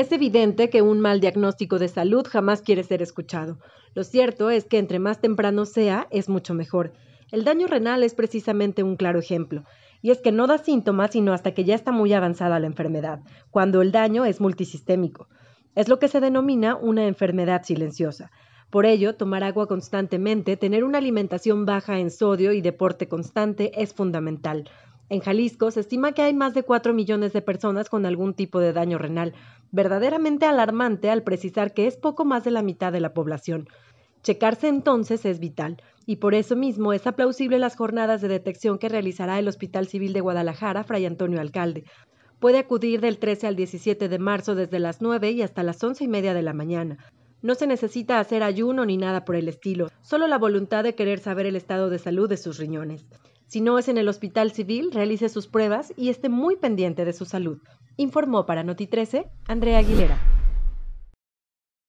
Es evidente que un mal diagnóstico de salud jamás quiere ser escuchado. Lo cierto es que entre más temprano sea, es mucho mejor. El daño renal es precisamente un claro ejemplo, y es que no da síntomas sino hasta que ya está muy avanzada la enfermedad, cuando el daño es multisistémico. Es lo que se denomina una enfermedad silenciosa. Por ello, tomar agua constantemente, tener una alimentación baja en sodio y deporte constante es fundamental. En Jalisco se estima que hay más de 4 millones de personas con algún tipo de daño renal, verdaderamente alarmante al precisar que es poco más de la mitad de la población. Checarse entonces es vital, y por eso mismo es aplausible las jornadas de detección que realizará el Hospital Civil de Guadalajara Fray Antonio Alcalde. Puede acudir del 13 al 17 de marzo desde las 9 y hasta las 11 y media de la mañana. No se necesita hacer ayuno ni nada por el estilo, solo la voluntad de querer saber el estado de salud de sus riñones. Si no es en el hospital civil, realice sus pruebas y esté muy pendiente de su salud. Informó para Noti 13 Andrea Aguilera.